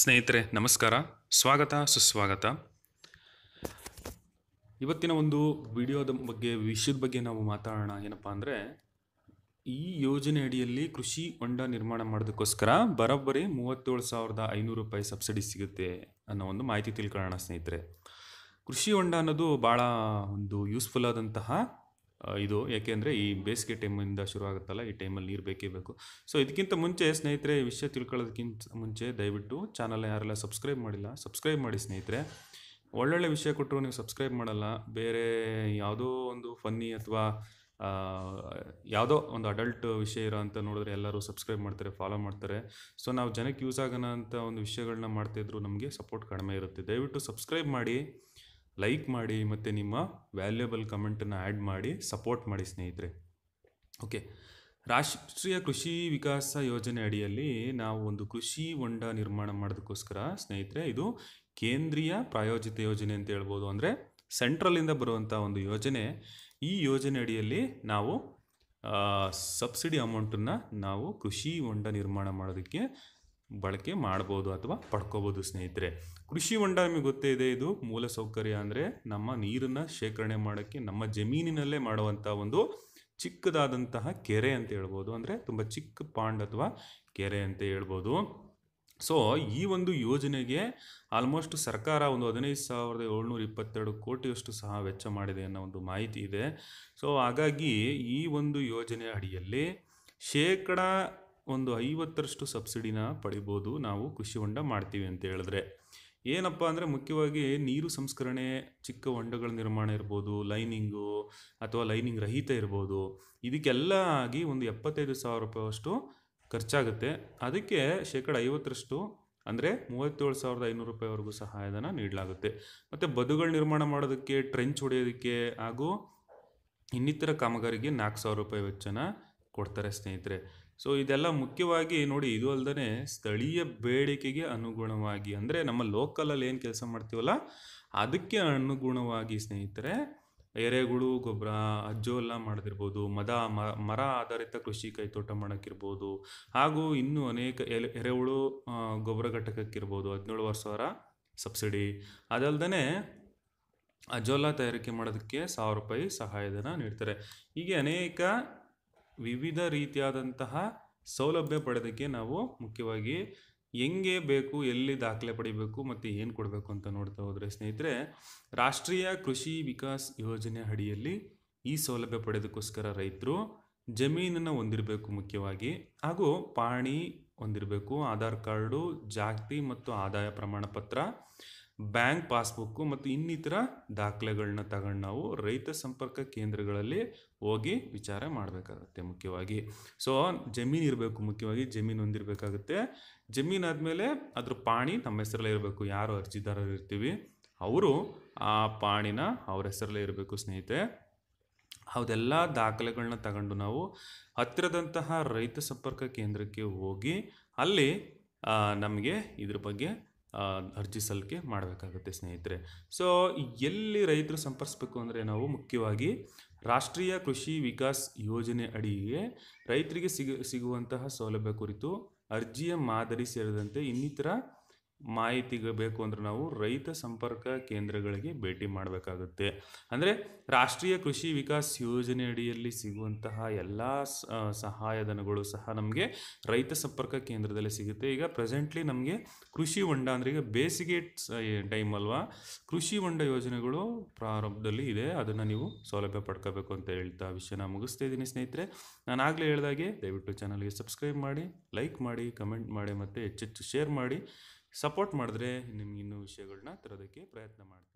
ಸ್ನೇಹಿತರೆ ನಮಸ್ಕಾರ ಸ್ವಾಗತ ಸುಸ್ವಾಗತ ಇವತ್ತಿನ ಒಂದು ವಿಡಿಯೋದ ಬಗ್ಗೆ ವಿಷಯದ ಬಗ್ಗೆ ನಾವು ಮಾತಾಡೋಣ ಏನಪ್ಪ ಅಂದರೆ ಈ ಯೋಜನೆ ಅಡಿಯಲ್ಲಿ ಕೃಷಿ ಹೊಂಡ ನಿರ್ಮಾಣ ಮಾಡೋದಕ್ಕೋಸ್ಕರ ಬರೋಬ್ಬರಿ ಮೂವತ್ತೇಳು ಸಾವಿರದ ಐನೂರು ರೂಪಾಯಿ ಸಬ್ಸಿಡಿ ಸಿಗುತ್ತೆ ಅನ್ನೋ ಒಂದು ಮಾಹಿತಿ ತಿಳ್ಕೊಳ್ಳೋಣ ಸ್ನೇಹಿತರೆ ಕೃಷಿ ಹೊಂಡ ಅನ್ನೋದು ಭಾಳ ಒಂದು ಯೂಸ್ಫುಲ್ ಆದಂತಹ ಇದು ಏಕೆಂದರೆ ಈ ಬೇಸಿಗೆ ಟೈಮಿಂದ ಶುರು ಆಗುತ್ತಲ್ಲ ಈ ಟೈಮಲ್ಲಿ ನೀರು ಬೇಕೇ ಬೇಕು ಸೊ ಇದಕ್ಕಿಂತ ಮುಂಚೆ ಸ್ನೇಹಿತರೆ ವಿಷಯ ತಿಳ್ಕೊಳ್ಳೋದಕ್ಕಿಂತ ಮುಂಚೆ ದಯವಿಟ್ಟು ಚಾನಲ್ ಯಾರೆಲ್ಲ ಸಬ್ಸ್ಕ್ರೈಬ್ ಮಾಡಿಲ್ಲ ಸಬ್ಸ್ಕ್ರೈಬ್ ಮಾಡಿ ಸ್ನೇಹಿತರೆ ಒಳ್ಳೊಳ್ಳೆ ವಿಷಯ ಕೊಟ್ಟರು ನೀವು ಸಬ್ಸ್ಕ್ರೈಬ್ ಮಾಡಲ್ಲ ಬೇರೆ ಯಾವುದೋ ಒಂದು ಫನ್ನಿ ಅಥವಾ ಯಾವುದೋ ಒಂದು ಅಡಲ್ಟ್ ವಿಷಯ ಇರೋ ಅಂತ ನೋಡಿದ್ರೆ ಎಲ್ಲರೂ ಸಬ್ಸ್ಕ್ರೈಬ್ ಮಾಡ್ತಾರೆ ಫಾಲೋ ಮಾಡ್ತಾರೆ ಸೊ ನಾವು ಜನಕ್ಕೆ ಯೂಸ್ ಆಗೋಣ ಅಂತ ಒಂದು ವಿಷಯಗಳನ್ನ ಮಾಡ್ತಾಯಿದ್ರು ನಮಗೆ ಸಪೋರ್ಟ್ ಕಡಿಮೆ ಇರುತ್ತೆ ದಯವಿಟ್ಟು ಸಬ್ಸ್ಕ್ರೈಬ್ ಮಾಡಿ ಲೈಕ್ ಮಾಡಿ ಮತ್ತು ನಿಮ್ಮ ವ್ಯಾಲ್ಯೂಬಲ್ ಕಮೆಂಟನ್ನು ಆ್ಯಡ್ ಮಾಡಿ ಸಪೋರ್ಟ್ ಮಾಡಿ ಸ್ನೇಹಿತರೆ ಓಕೆ ರಾಷ್ಟ್ರೀಯ ಕೃಷಿ ವಿಕಾಸ ಯೋಜನೆ ಅಡಿಯಲ್ಲಿ ನಾವು ಒಂದು ಕೃಷಿ ಹೊಂಡ ನಿರ್ಮಾಣ ಮಾಡೋದಕ್ಕೋಸ್ಕರ ಸ್ನೇಹಿತರೆ ಇದು ಕೇಂದ್ರೀಯ ಪ್ರಾಯೋಜಿತ ಯೋಜನೆ ಅಂತ ಹೇಳ್ಬೋದು ಅಂದರೆ ಸೆಂಟ್ರಲಿಂದ ಬರುವಂಥ ಒಂದು ಯೋಜನೆ ಈ ಯೋಜನೆ ಅಡಿಯಲ್ಲಿ ನಾವು ಸಬ್ಸಿಡಿ ಅಮೌಂಟನ್ನು ನಾವು ಕೃಷಿ ಹೊಂಡ ನಿರ್ಮಾಣ ಮಾಡೋದಕ್ಕೆ ಬಳಕೆ ಮಾಡ್ಬೋದು ಅಥವಾ ಪಡ್ಕೋಬೋದು ಸ್ನೇಹಿತರೆ ಕೃಷಿ ಹೊಂಡ ನಿಮಗೆ ಗೊತ್ತೇ ಇದೆ ಇದು ಸೌಕರ್ಯ ಅಂದರೆ ನಮ್ಮ ನೀರನ್ನು ಶೇಖರಣೆ ಮಾಡೋಕ್ಕೆ ನಮ್ಮ ಜಮೀನಿನಲ್ಲೇ ಮಾಡುವಂಥ ಒಂದು ಚಿಕ್ಕದಾದಂತಹ ಕೆರೆ ಅಂತ ಹೇಳ್ಬೋದು ಅಂದರೆ ತುಂಬ ಚಿಕ್ಕ ಪಾಂಡ್ ಅಥವಾ ಕೆರೆ ಅಂತ ಹೇಳ್ಬೋದು ಸೊ ಈ ಒಂದು ಯೋಜನೆಗೆ ಆಲ್ಮೋಸ್ಟ್ ಸರ್ಕಾರ ಒಂದು ಹದಿನೈದು ಸಾವಿರದ ಏಳ್ನೂರ ಇಪ್ಪತ್ತೆರಡು ಕೋಟಿಯಷ್ಟು ಸಹ ವೆಚ್ಚ ಮಾಡಿದೆ ಅನ್ನೋ ಒಂದು ಮಾಹಿತಿ ಇದೆ ಸೊ ಹಾಗಾಗಿ ಈ ಒಂದು ಯೋಜನೆ ಅಡಿಯಲ್ಲಿ ಶೇಕಡ ಒಂದು ಐವತ್ತರಷ್ಟು ಸಬ್ಸಿಡಿನ ಪಡಿಬೋದು ನಾವು ಕೃಷಿ ಹೊಂಡ ಮಾಡ್ತೀವಿ ಅಂತ ಹೇಳಿದ್ರೆ ಏನಪ್ಪ ಅಂದರೆ ಮುಖ್ಯವಾಗಿ ನೀರು ಸಂಸ್ಕರಣೆ ಚಿಕ್ಕ ಹೊಂಡಗಳ ನಿರ್ಮಾಣ ಇರ್ಬೋದು ಲೈನಿಂಗು ಅಥವಾ ಲೈನಿಂಗ್ ರಹಿತ ಇರ್ಬೋದು ಇದಕ್ಕೆಲ್ಲ ಆಗಿ ಒಂದು ಎಪ್ಪತ್ತೈದು ಸಾವಿರ ರೂಪಾಯಿಯಷ್ಟು ಖರ್ಚಾಗುತ್ತೆ ಅದಕ್ಕೆ ಶೇಕಡ ಐವತ್ತರಷ್ಟು ಅಂದರೆ ಮೂವತ್ತೇಳು ಸಾವಿರದ ಐನೂರು ರೂಪಾಯಿವರೆಗೂ ಸಹಾಯಧನ ನೀಡಲಾಗುತ್ತೆ ಮತ್ತು ಬದುಗಳ ನಿರ್ಮಾಣ ಮಾಡೋದಕ್ಕೆ ಟ್ರೆಂಚ್ ಹೊಡೆಯೋದಕ್ಕೆ ಹಾಗೂ ಇನ್ನಿತರ ಕಾಮಗಾರಿಗೆ ನಾಲ್ಕು ಸಾವಿರ ರೂಪಾಯಿ ವೆಚ್ಚನ ಕೊಡ್ತಾರೆ ಸ್ನೇಹಿತರೆ ಸೊ ಇದೆಲ್ಲ ಮುಖ್ಯವಾಗಿ ನೋಡಿ ಇದು ಅಲ್ಲದೆ ಸ್ಥಳೀಯ ಬೇಡಿಕೆಗೆ ಅನುಗುಣವಾಗಿ ಅಂದರೆ ನಮ್ಮ ಲೋಕಲಲ್ಲಿ ಏನು ಕೆಲಸ ಮಾಡ್ತೀವಲ್ಲ ಅದಕ್ಕೆ ಅನುಗುಣವಾಗಿ ಸ್ನೇಹಿತರೆ ಎರೆಗಳು ಗೊಬ್ಬರ ಅಜ್ಜೋಲ್ಲ ಮಾಡದಿರ್ಬೋದು ಮದ ಮರ ಆಧಾರಿತ ಕೃಷಿ ಕೈತೋಟ ಮಾಡೋಕ್ಕಿರ್ಬೋದು ಹಾಗೂ ಇನ್ನೂ ಅನೇಕ ಎಲೆ ಎರೆಹುಳು ಗೊಬ್ಬರ ಘಟಕಕ್ಕಿರ್ಬೋದು ಹದಿನೇಳುವರೆ ಸಾವಿರ ಸಬ್ಸಿಡಿ ಅದಲ್ಲದೆ ಅಜೋಲಾ ತಯಾರಿಕೆ ಮಾಡೋದಕ್ಕೆ ಸಾವಿರ ರೂಪಾಯಿ ಸಹಾಯಧನ ನೀಡ್ತಾರೆ ಹೀಗೆ ಅನೇಕ ವಿವಿಧ ರೀತಿಯಾದಂತಹ ಸೌಲಭ್ಯ ಪಡೆದಕ್ಕೆ ನಾವು ಮುಖ್ಯವಾಗಿ ಹೆಂಗೆ ಬೇಕು ಎಲ್ಲಿ ದಾಖಲೆ ಪಡಿಬೇಕು ಮತ್ತು ಏನು ಕೊಡಬೇಕು ಅಂತ ನೋಡ್ತಾ ಹೋದರೆ ಸ್ನೇಹಿತರೆ ರಾಷ್ಟ್ರೀಯ ಕೃಷಿ ವಿಕಾಸ್ ಯೋಜನೆ ಅಡಿಯಲ್ಲಿ ಈ ಸೌಲಭ್ಯ ಪಡೆದಕ್ಕೋಸ್ಕರ ರೈತರು ಜಮೀನನ್ನು ಹೊಂದಿರಬೇಕು ಮುಖ್ಯವಾಗಿ ಹಾಗೂ ಪಾಣಿ ಹೊಂದಿರಬೇಕು ಆಧಾರ್ ಕಾರ್ಡು ಜಾಸ್ತಿ ಮತ್ತು ಆದಾಯ ಪ್ರಮಾಣ ಪತ್ರ ಬ್ಯಾಂಕ್ ಪಾಸ್ಬುಕ್ಕು ಮತ್ತು ಇನ್ನಿತರ ದಾಖಲೆಗಳನ್ನ ತಗೊಂಡು ನಾವು ರೈತ ಸಂಪರ್ಕ ಕೇಂದ್ರಗಳಲ್ಲಿ ಹೋಗಿ ವಿಚಾರ ಮಾಡಬೇಕಾಗುತ್ತೆ ಮುಖ್ಯವಾಗಿ ಸೊ ಜಮೀನು ಇರಬೇಕು ಮುಖ್ಯವಾಗಿ ಜಮೀನು ಹೊಂದಿರಬೇಕಾಗುತ್ತೆ ಜಮೀನು ಆದಮೇಲೆ ಅದ್ರ ಪಾಣಿ ನಮ್ಮ ಹೆಸರಲ್ಲೇ ಇರಬೇಕು ಯಾರು ಅರ್ಜಿದಾರರು ಇರ್ತೀವಿ ಅವರು ಆ ಪಾಣಿನ ಅವ್ರ ಹೆಸರಲ್ಲೇ ಇರಬೇಕು ಸ್ನೇಹಿತೆ ಅದೆಲ್ಲ ದಾಖಲೆಗಳನ್ನ ತಗೊಂಡು ನಾವು ಹತ್ತಿರದಂತಹ ರೈತ ಸಂಪರ್ಕ ಕೇಂದ್ರಕ್ಕೆ ಹೋಗಿ ಅಲ್ಲಿ ನಮಗೆ ಇದ್ರ ಬಗ್ಗೆ ಅರ್ಜಿ ಸಲ್ಲಿಕೆ ಮಾಡಬೇಕಾಗುತ್ತೆ ಸ್ನೇಹಿತರೆ ಸೊ ಎಲ್ಲಿ ರೈತರು ಸಂಪರ್ಕಿಸಬೇಕು ಅಂದರೆ ನಾವು ಮುಖ್ಯವಾಗಿ ರಾಷ್ಟ್ರೀಯ ಕೃಷಿ ವಿಕಾಸ್ ಯೋಜನೆ ಅಡಿಗೆ ರೈತರಿಗೆ ಸಿಗ ಸಿಗುವಂತಹ ಸೌಲಭ್ಯ ಕುರಿತು ಅರ್ಜಿಯ ಮಾದರಿ ಸೇರಿದಂತೆ ಇನ್ನಿತರ ಮಾಹಿತಿಗೆ ಬೇಕು ಅಂದರೆ ನಾವು ರೈತ ಸಂಪರ್ಕ ಕೇಂದ್ರಗಳಿಗೆ ಭೇಟಿ ಮಾಡಬೇಕಾಗುತ್ತೆ ಅಂದರೆ ರಾಷ್ಟ್ರೀಯ ಕೃಷಿ ವಿಕಾಸ್ ಯೋಜನೆ ಅಡಿಯಲ್ಲಿ ಸಿಗುವಂತಹ ಎಲ್ಲ ಸಹಾಯಧನಗಳು ಸಹ ನಮಗೆ ರೈತ ಸಂಪರ್ಕ ಕೇಂದ್ರದಲ್ಲಿ ಸಿಗುತ್ತೆ ಈಗ ಪ್ರೆಸೆಂಟ್ಲಿ ನಮಗೆ ಕೃಷಿ ಹೊಂಡ ಅಂದರೆ ಈಗ ಬೇಸಿಗೆ ಟೈಮ್ ಅಲ್ವಾ ಕೃಷಿ ಹೊಂಡ ಯೋಜನೆಗಳು ಪ್ರಾರಂಭದಲ್ಲಿ ಇದೆ ಅದನ್ನು ನೀವು ಸೌಲಭ್ಯ ಪಡ್ಕೋಬೇಕು ಅಂತ ಹೇಳ್ತಾ ವಿಷಯನ ಮುಗಿಸ್ತಾ ಇದ್ದೀನಿ ಸ್ನೇಹಿತರೆ ನಾನು ಆಗಲೇ ಹೇಳಿದಾಗೆ ದಯವಿಟ್ಟು ಚಾನಲ್ಗೆ ಸಬ್ಸ್ಕ್ರೈಬ್ ಮಾಡಿ ಲೈಕ್ ಮಾಡಿ ಕಮೆಂಟ್ ಮಾಡಿ ಮತ್ತು ಹೆಚ್ಚೆಚ್ಚು ಶೇರ್ ಮಾಡಿ ಸಪೋರ್ಟ್ ಮಾಡಿದ್ರೆ ಇನ್ನೂ ವಿಷಯಗಳನ್ನ ತರೋದಕ್ಕೆ ಪ್ರಯತ್ನ ಮಾಡ್ತೀನಿ